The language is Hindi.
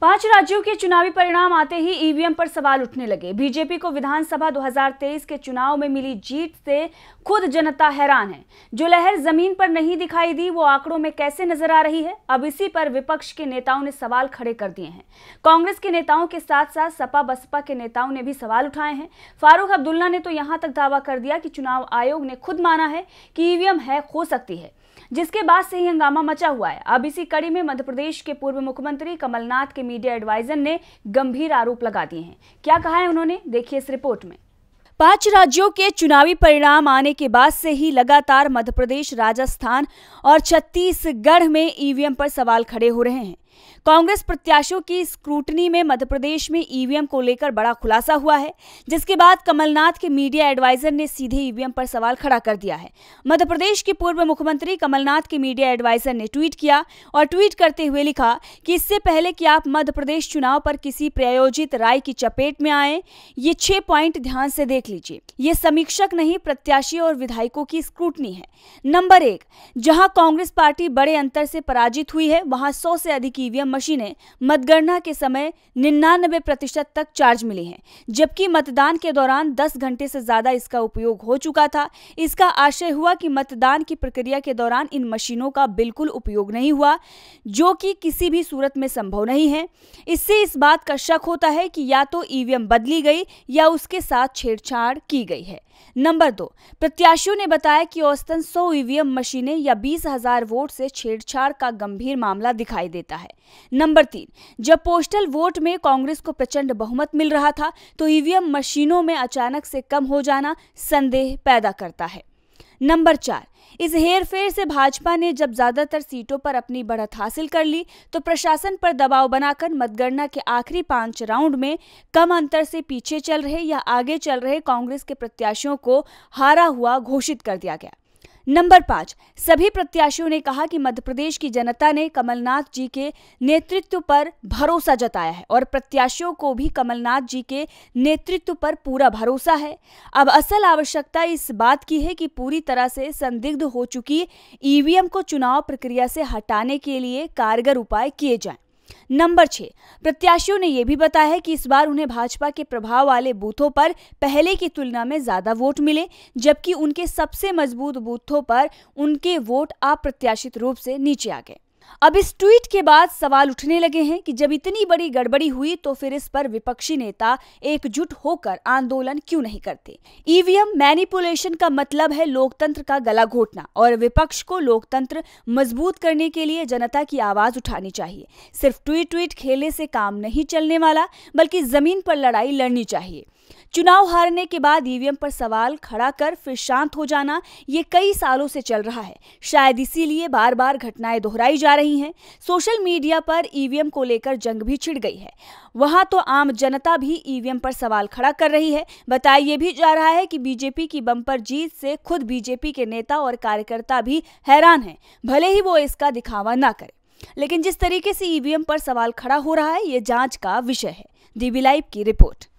पांच राज्यों के चुनावी परिणाम आते ही ईवीएम पर सवाल उठने लगे बीजेपी को विधानसभा 2023 के चुनाव में मिली जीत से खुद जनता हैरान है जो लहर जमीन पर नहीं दिखाई दी वो आंकड़ों में कैसे नजर आ रही है अब इसी पर विपक्ष के नेताओं ने सवाल खड़े कर दिए हैं कांग्रेस के नेताओं के साथ साथ सपा बसपा के नेताओं ने भी सवाल उठाए हैं फारूक अब्दुल्ला ने तो यहाँ तक दावा कर दिया कि चुनाव आयोग ने खुद माना है कि ईवीएम है हो सकती है जिसके बाद से ही हंगामा मचा हुआ है अब इसी कड़ी में मध्य प्रदेश के पूर्व मुख्यमंत्री कमलनाथ के मीडिया एडवाइजर ने गंभीर आरोप लगा दिए हैं क्या कहा है उन्होंने देखिए इस रिपोर्ट में पांच राज्यों के चुनावी परिणाम आने के बाद से ही लगातार मध्य प्रदेश राजस्थान और छत्तीसगढ़ में ईवीएम पर सवाल खड़े हो रहे हैं कांग्रेस प्रत्याशियों की स्क्रूटनी में मध्य प्रदेश में ईवीएम को लेकर बड़ा खुलासा हुआ है जिसके बाद कमलनाथ के मीडिया एडवाइजर ने सीधे ईवीएम पर सवाल खड़ा कर दिया है मध्य प्रदेश के पूर्व मुख्यमंत्री कमलनाथ के मीडिया एडवाइजर ने ट्वीट किया और ट्वीट करते हुए लिखा कि इससे पहले कि आप मध्य प्रदेश चुनाव पर किसी प्रायोजित राय की चपेट में आए ये छह प्वाइंट ध्यान से देख लीजिए ये समीक्षक नहीं प्रत्याशी और विधायकों की स्क्रूटनी है नंबर एक जहाँ कांग्रेस पार्टी बड़े अंतर से पराजित हुई है वहां सौ से अधिक ईवीएम मशीनें मतगणना के समय निन्यानबे प्रतिशत तक चार्ज मिली हैं जबकि मतदान के दौरान 10 घंटे से ज्यादा इसका उपयोग हो चुका था इसका आशय हुआ कि मतदान की प्रक्रिया के दौरान इन मशीनों का बिल्कुल उपयोग नहीं हुआ जो कि किसी भी सूरत में संभव नहीं है इससे इस बात का शक होता है कि या तो ईवीएम बदली गई या उसके साथ छेड़छाड़ की गई है नंबर दो प्रत्याशियों ने बताया कि औसतन 100 ईवीएम मशीनें या बीस हजार वोट से छेड़छाड़ का गंभीर मामला दिखाई देता है नंबर तीन जब पोस्टल वोट में कांग्रेस को प्रचंड बहुमत मिल रहा था तो ईवीएम मशीनों में अचानक से कम हो जाना संदेह पैदा करता है नंबर चार इस हेरफेर से भाजपा ने जब ज्यादातर सीटों पर अपनी बढ़त हासिल कर ली तो प्रशासन पर दबाव बनाकर मतगणना के आखिरी पांच राउंड में कम अंतर से पीछे चल रहे या आगे चल रहे कांग्रेस के प्रत्याशियों को हारा हुआ घोषित कर दिया गया नंबर पाँच सभी प्रत्याशियों ने कहा कि मध्य प्रदेश की जनता ने कमलनाथ जी के नेतृत्व पर भरोसा जताया है और प्रत्याशियों को भी कमलनाथ जी के नेतृत्व पर पूरा भरोसा है अब असल आवश्यकता इस बात की है कि पूरी तरह से संदिग्ध हो चुकी ईवीएम को चुनाव प्रक्रिया से हटाने के लिए कारगर उपाय किए जाएं नंबर छह प्रत्याशियों ने यह भी बताया है कि इस बार उन्हें भाजपा के प्रभाव वाले बूथों पर पहले की तुलना में ज्यादा वोट मिले जबकि उनके सबसे मजबूत बूथों पर उनके वोट अप्रत्याशित रूप से नीचे आ गए अब इस ट्वीट के बाद सवाल उठने लगे हैं कि जब इतनी बड़ी गड़बड़ी हुई तो फिर इस पर विपक्षी नेता एकजुट होकर आंदोलन क्यों नहीं करते ईवीएम मैनिपुलेशन का मतलब है लोकतंत्र का गला घोटना और विपक्ष को लोकतंत्र मजबूत करने के लिए जनता की आवाज उठानी चाहिए सिर्फ ट्वीट ट्वीट खेलने से काम नहीं चलने वाला बल्कि जमीन पर लड़ाई लड़नी चाहिए चुनाव हारने के बाद ईवीएम पर सवाल खड़ा कर फिर शांत हो जाना ये कई सालों से चल रहा है शायद इसीलिए बार बार घटनाएं दोहराई जा रही हैं सोशल मीडिया पर ईवीएम को लेकर जंग भी छिड़ गई है वहां तो आम जनता भी ईवीएम पर सवाल खड़ा कर रही है बताया भी जा रहा है कि बीजेपी की बम्पर जीत से खुद बीजेपी के नेता और कार्यकर्ता भी हैरान है भले ही वो इसका दिखावा ना करे लेकिन जिस तरीके से ईवीएम पर सवाल खड़ा हो रहा है ये जाँच का विषय है दीवी लाइव की रिपोर्ट